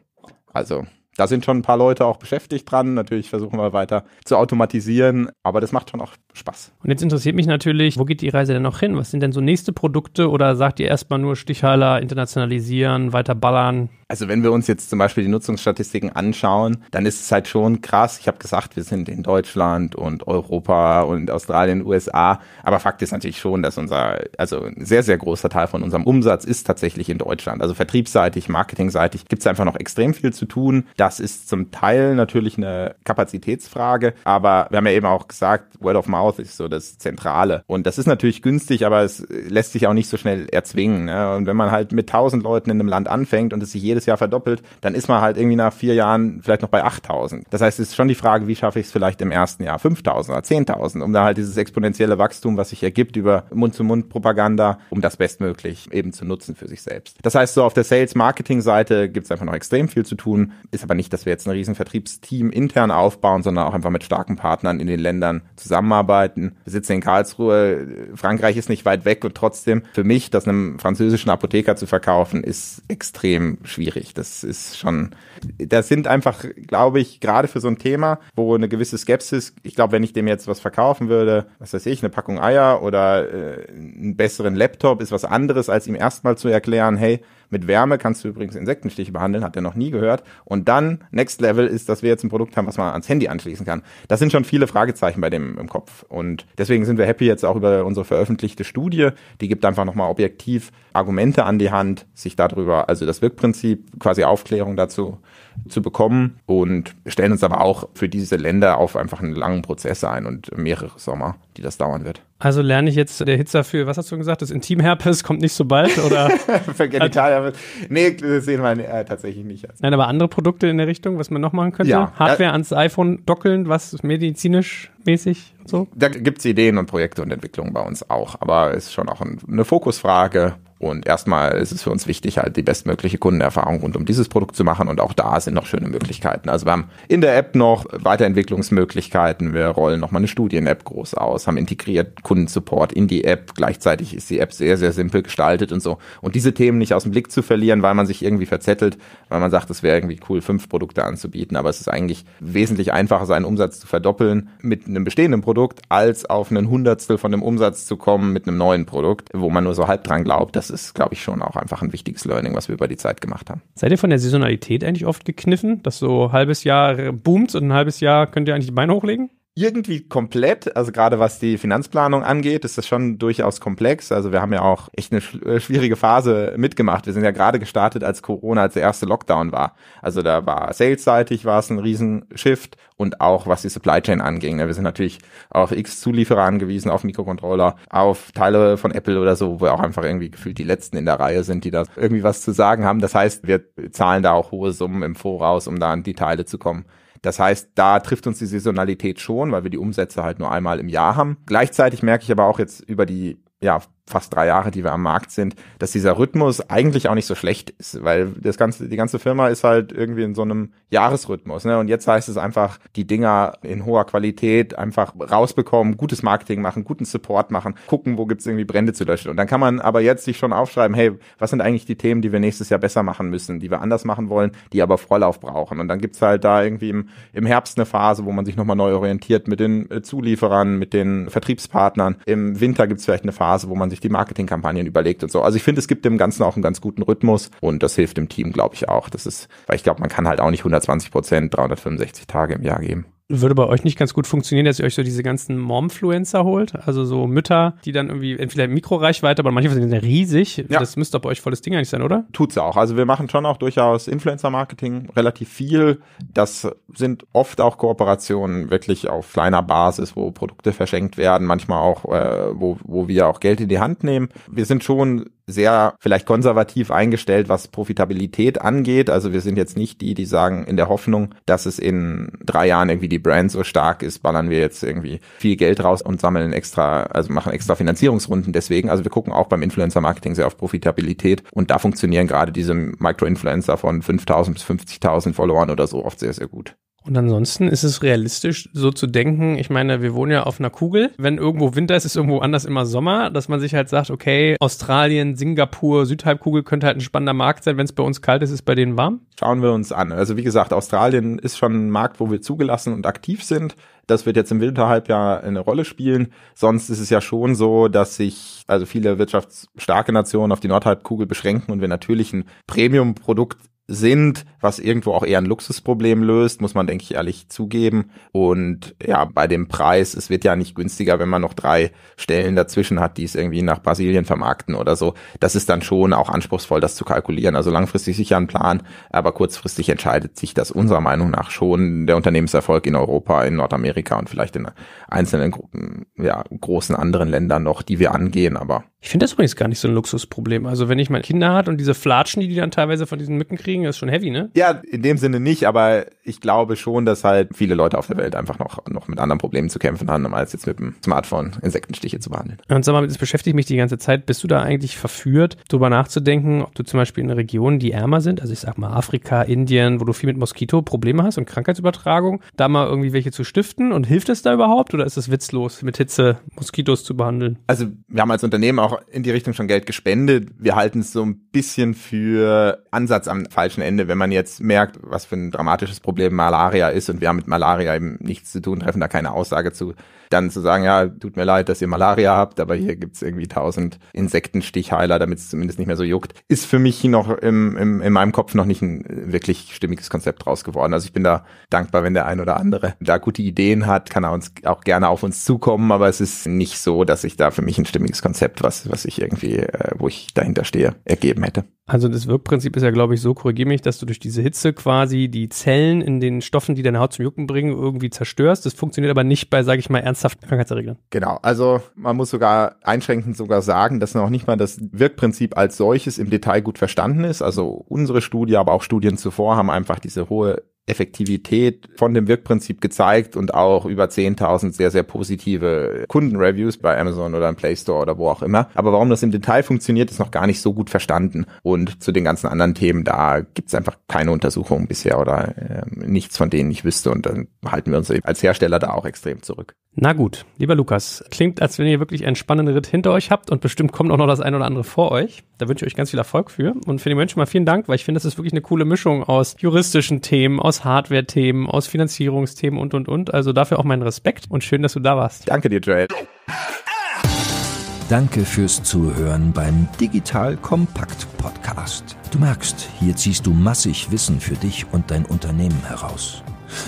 Also da sind schon ein paar Leute auch beschäftigt dran. Natürlich versuchen wir weiter zu automatisieren, aber das macht schon auch Spaß.
Und jetzt interessiert mich natürlich, wo geht die Reise denn noch hin? Was sind denn so nächste Produkte oder sagt ihr erstmal nur Stichhaler, internationalisieren, weiter ballern?
Also wenn wir uns jetzt zum Beispiel die Nutzungsstatistiken anschauen, dann ist es halt schon krass. Ich habe gesagt, wir sind in Deutschland und Europa und Australien, USA. Aber Fakt ist natürlich schon, dass unser, also ein sehr, sehr großer Teil von unserem Umsatz ist tatsächlich in Deutschland. Also vertriebsseitig, marketingseitig gibt es einfach noch extrem viel zu tun. Das ist zum Teil natürlich eine Kapazitätsfrage. Aber wir haben ja eben auch gesagt, Word of Mouth ist so das Zentrale. Und das ist natürlich günstig, aber es lässt sich auch nicht so schnell erzwingen. Ne? Und wenn man halt mit tausend Leuten in einem Land anfängt und es sich jeder jedes Jahr verdoppelt, dann ist man halt irgendwie nach vier Jahren vielleicht noch bei 8000. Das heißt, es ist schon die Frage, wie schaffe ich es vielleicht im ersten Jahr 5000 oder 10.000, um da halt dieses exponentielle Wachstum, was sich ergibt über Mund-zu-Mund-Propaganda, um das bestmöglich eben zu nutzen für sich selbst. Das heißt, so auf der Sales-Marketing-Seite gibt es einfach noch extrem viel zu tun, ist aber nicht, dass wir jetzt ein riesen Vertriebsteam intern aufbauen, sondern auch einfach mit starken Partnern in den Ländern zusammenarbeiten. Wir sitzen in Karlsruhe, Frankreich ist nicht weit weg und trotzdem für mich, das einem französischen Apotheker zu verkaufen, ist extrem schwierig schwierig. Das ist schon, das sind einfach, glaube ich, gerade für so ein Thema, wo eine gewisse Skepsis, ich glaube, wenn ich dem jetzt was verkaufen würde, was weiß ich, eine Packung Eier oder äh, einen besseren Laptop, ist was anderes, als ihm erstmal zu erklären, hey, mit Wärme kannst du übrigens Insektenstiche behandeln, hat er noch nie gehört. Und dann, Next Level ist, dass wir jetzt ein Produkt haben, was man ans Handy anschließen kann. Das sind schon viele Fragezeichen bei dem im Kopf. Und deswegen sind wir happy jetzt auch über unsere veröffentlichte Studie. Die gibt einfach nochmal objektiv Argumente an die Hand, sich darüber, also das Wirkprinzip, quasi Aufklärung dazu zu bekommen und stellen uns aber auch für diese Länder auf einfach einen langen Prozess ein und mehrere Sommer die das dauern wird.
Also lerne ich jetzt der Hitzer für, was hast du gesagt, das Intimherpes kommt nicht so bald oder? (laughs) für also
Genitalherpes. Nee, das sehen wir äh, tatsächlich nicht.
Nein, aber andere Produkte in der Richtung, was man noch machen könnte? Ja. Hardware äh, ans iPhone dockeln, was medizinisch mäßig so?
Da gibt es Ideen und Projekte und Entwicklungen bei uns auch, aber ist schon auch ein, eine Fokusfrage, und erstmal ist es für uns wichtig, halt die bestmögliche Kundenerfahrung rund um dieses Produkt zu machen. Und auch da sind noch schöne Möglichkeiten. Also wir haben in der App noch Weiterentwicklungsmöglichkeiten. Wir rollen nochmal eine Studien-App groß aus, haben integriert Kundensupport in die App. Gleichzeitig ist die App sehr, sehr simpel gestaltet und so. Und diese Themen nicht aus dem Blick zu verlieren, weil man sich irgendwie verzettelt, weil man sagt, es wäre irgendwie cool, fünf Produkte anzubieten. Aber es ist eigentlich wesentlich einfacher, seinen Umsatz zu verdoppeln mit einem bestehenden Produkt, als auf einen Hundertstel von dem Umsatz zu kommen mit einem neuen Produkt, wo man nur so halb dran glaubt, dass das ist, glaube ich, schon auch einfach ein wichtiges Learning, was wir über die Zeit gemacht haben.
Seid ihr von der Saisonalität eigentlich oft gekniffen, dass so ein halbes Jahr boomt und ein halbes
Jahr könnt ihr eigentlich die Beine hochlegen? irgendwie komplett, also gerade was die Finanzplanung angeht, ist das schon durchaus komplex. Also wir haben ja auch echt eine äh, schwierige Phase mitgemacht. Wir sind ja gerade gestartet, als Corona als der erste Lockdown war. Also da war salesseitig war es ein Riesenshift und auch was die Supply Chain anging. Ne. Wir sind natürlich auf x Zulieferer angewiesen, auf Mikrocontroller, auf Teile von Apple oder so, wo wir auch einfach irgendwie gefühlt die letzten in der Reihe sind, die da irgendwie was zu sagen haben. Das heißt, wir zahlen da auch hohe Summen im Voraus, um da an die Teile zu kommen. Das heißt, da trifft uns die Saisonalität schon, weil wir die Umsätze halt nur einmal im Jahr haben. Gleichzeitig merke ich aber auch jetzt über die ja, fast drei Jahre, die wir am Markt sind, dass dieser Rhythmus eigentlich auch nicht so schlecht ist, weil das ganze, die ganze Firma ist halt irgendwie in so einem Jahresrhythmus. Ne? Und jetzt heißt es einfach, die Dinger in hoher Qualität einfach rausbekommen, gutes Marketing machen, guten Support machen, gucken, wo gibt's irgendwie Brände zu löschen. Und dann kann man aber jetzt sich schon aufschreiben, hey, was sind eigentlich die Themen, die wir nächstes Jahr besser machen müssen, die wir anders machen wollen, die aber Vorlauf brauchen. Und dann gibt's halt da irgendwie im, im Herbst eine Phase, wo man sich nochmal neu orientiert mit den äh, Zulieferern, mit den Vertriebspartnern. Im Winter gibt's vielleicht eine Phase, wo man sich sich die Marketingkampagnen überlegt und so. Also ich finde, es gibt dem Ganzen auch einen ganz guten Rhythmus und das hilft dem Team, glaube ich, auch. Das ist, weil ich glaube, man kann halt auch nicht 120 Prozent 365 Tage im Jahr geben
würde bei euch nicht ganz gut funktionieren, dass ihr euch so diese ganzen Momfluencer holt, also so Mütter, die dann irgendwie entweder Mikroreichweite, aber manchmal sind ja riesig. Ja. Das müsste bei euch volles Ding eigentlich sein, oder?
Tut's auch. Also wir machen schon auch durchaus Influencer-Marketing relativ viel. Das sind oft auch Kooperationen wirklich auf kleiner Basis, wo Produkte verschenkt werden, manchmal auch, äh, wo, wo wir auch Geld in die Hand nehmen. Wir sind schon sehr vielleicht konservativ eingestellt, was Profitabilität angeht. Also wir sind jetzt nicht die, die sagen, in der Hoffnung, dass es in drei Jahren irgendwie die Brand so stark ist, ballern wir jetzt irgendwie viel Geld raus und sammeln extra, also machen extra Finanzierungsrunden deswegen. Also wir gucken auch beim Influencer-Marketing sehr auf Profitabilität und da funktionieren gerade diese Micro-Influencer von 5.000 bis 50.000 Followern oder so oft sehr, sehr gut.
Und ansonsten ist es realistisch, so zu denken. Ich meine, wir wohnen ja auf einer Kugel. Wenn irgendwo Winter ist, ist irgendwo anders immer Sommer, dass man sich halt sagt, okay, Australien, Singapur, Südhalbkugel könnte halt ein spannender Markt sein. Wenn es bei
uns kalt ist, ist bei denen warm. Schauen wir uns an. Also wie gesagt, Australien ist schon ein Markt, wo wir zugelassen und aktiv sind. Das wird jetzt im Winterhalbjahr eine Rolle spielen. Sonst ist es ja schon so, dass sich also viele wirtschaftsstarke Nationen auf die Nordhalbkugel beschränken und wir natürlich ein Premium-Produkt sind, was irgendwo auch eher ein Luxusproblem löst, muss man, denke ich, ehrlich zugeben. Und ja, bei dem Preis, es wird ja nicht günstiger, wenn man noch drei Stellen dazwischen hat, die es irgendwie nach Brasilien vermarkten oder so. Das ist dann schon auch anspruchsvoll, das zu kalkulieren. Also langfristig sicher ein Plan, aber kurzfristig entscheidet sich das unserer Meinung nach schon der Unternehmenserfolg in Europa, in Nordamerika und vielleicht in einzelnen ja, großen anderen Ländern noch, die wir angehen, aber ich finde das übrigens gar nicht so ein Luxusproblem.
Also wenn ich mal Kinder hat und diese Flatschen, die die dann teilweise von diesen Mücken kriegen, ist schon heavy, ne?
Ja, in dem Sinne nicht, aber ich glaube schon, dass halt viele Leute auf der Welt einfach noch, noch mit anderen Problemen zu kämpfen haben, als jetzt mit dem Smartphone Insektenstiche zu behandeln.
Und sag mal, das beschäftigt mich die ganze Zeit. Bist du da eigentlich verführt, darüber nachzudenken, ob du zum Beispiel in Regionen, die ärmer sind, also ich sag mal Afrika, Indien, wo du viel mit Moskito Probleme hast und Krankheitsübertragung, da mal irgendwie welche zu stiften und hilft es da überhaupt oder ist es witzlos, mit Hitze Moskitos zu behandeln?
Also wir haben als Unternehmen auch in die Richtung schon Geld gespendet. Wir halten es so ein bisschen für Ansatz am falschen Ende, wenn man jetzt merkt, was für ein dramatisches Problem Malaria ist und wir haben mit Malaria eben nichts zu tun, treffen da keine Aussage zu. Dann zu sagen, ja, tut mir leid, dass ihr Malaria habt, aber hier gibt's irgendwie tausend Insektenstichheiler, damit es zumindest nicht mehr so juckt, ist für mich noch im, im, in meinem Kopf noch nicht ein äh, wirklich stimmiges Konzept draus geworden. Also ich bin da dankbar, wenn der ein oder andere da gute Ideen hat, kann er uns auch gerne auf uns zukommen, aber es ist nicht so, dass ich da für mich ein stimmiges Konzept, was, was ich irgendwie, äh, wo ich dahinter stehe, ergeben hätte. Also das Wirkprinzip ist ja, glaube
ich, so, korrigiere mich, dass du durch diese Hitze quasi die Zellen in den Stoffen, die deine Haut zum Jucken bringen, irgendwie zerstörst. Das funktioniert aber nicht bei, sage ich mal, ernsthaften Krankheitserregern.
Genau, also man muss sogar einschränkend sogar sagen, dass noch nicht mal das Wirkprinzip als solches im Detail gut verstanden ist. Also unsere Studie, aber auch Studien zuvor haben einfach diese hohe Effektivität von dem Wirkprinzip gezeigt und auch über 10.000 sehr, sehr positive Kundenreviews bei Amazon oder im Play Store oder wo auch immer. Aber warum das im Detail funktioniert, ist noch gar nicht so gut verstanden. Und zu den ganzen anderen Themen, da gibt es einfach keine Untersuchungen bisher oder äh, nichts, von denen ich wüsste. Und dann halten wir uns als Hersteller da auch extrem zurück.
Na gut, lieber Lukas, klingt, als wenn ihr wirklich einen spannenden Ritt hinter euch habt und bestimmt kommt auch noch das ein oder andere vor euch. Da wünsche ich euch ganz viel Erfolg für. Und für die Menschen mal vielen Dank, weil ich finde, das ist wirklich eine coole Mischung aus juristischen Themen, aus Hardware-Themen, aus Finanzierungsthemen und, und, und. Also dafür auch meinen Respekt und schön, dass du da warst.
Danke dir, Joel. Danke fürs Zuhören beim Digital Kompakt Podcast. Du merkst, hier ziehst du massig Wissen für dich und dein Unternehmen heraus.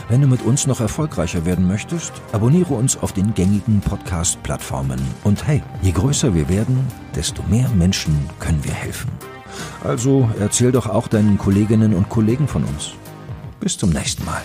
Wenn du mit uns noch erfolgreicher werden möchtest, abonniere uns auf den gängigen Podcast-Plattformen. Und hey, je größer wir werden, desto mehr Menschen können wir helfen. Also erzähl doch auch deinen Kolleginnen und Kollegen von uns. Bis zum nächsten Mal.